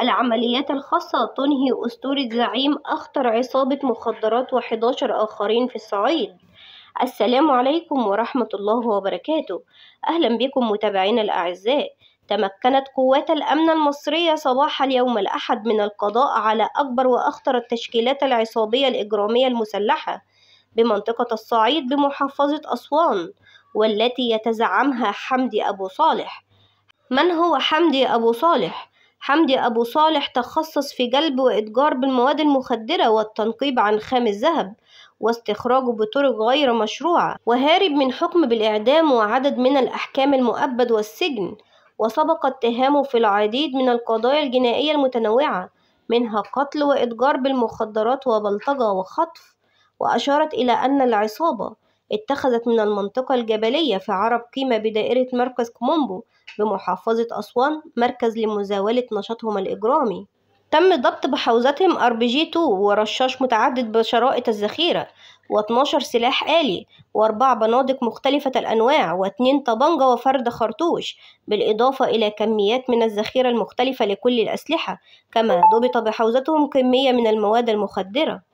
العمليات الخاصة تنهي أسطورة زعيم أخطر عصابة مخدرات وحداشر آخرين في الصعيد السلام عليكم ورحمة الله وبركاته أهلا بكم متابعينا الأعزاء تمكنت قوات الأمن المصرية صباح اليوم الأحد من القضاء على أكبر وأخطر التشكيلات العصابية الإجرامية المسلحة بمنطقة الصعيد بمحافظة أسوان والتي يتزعمها حمدي أبو صالح من هو حمدي أبو صالح؟ حمدي أبو صالح تخصص في جلب وإتجار بالمواد المخدرة والتنقيب عن خام الذهب واستخراجه بطرق غير مشروعة وهارب من حكم بالإعدام وعدد من الأحكام المؤبد والسجن وسبق اتهامه في العديد من القضايا الجنائية المتنوعة منها قتل وإتجار بالمخدرات وبلطجة وخطف وأشارت إلى أن العصابة اتخذت من المنطقة الجبلية في عرب قيمة بدائرة مركز كومومبو بمحافظة أسوان مركز لمزاولة نشاطهم الإجرامي تم ضبط بحوزتهم 2 ورشاش متعدد بشرائط الذخيرة و12 سلاح آلي وأربع بنادق مختلفة الأنواع واتنين طبنجة وفرد خرطوش بالإضافة إلى كميات من الذخيرة المختلفة لكل الأسلحة كما ضبط بحوزتهم كمية من المواد المخدرة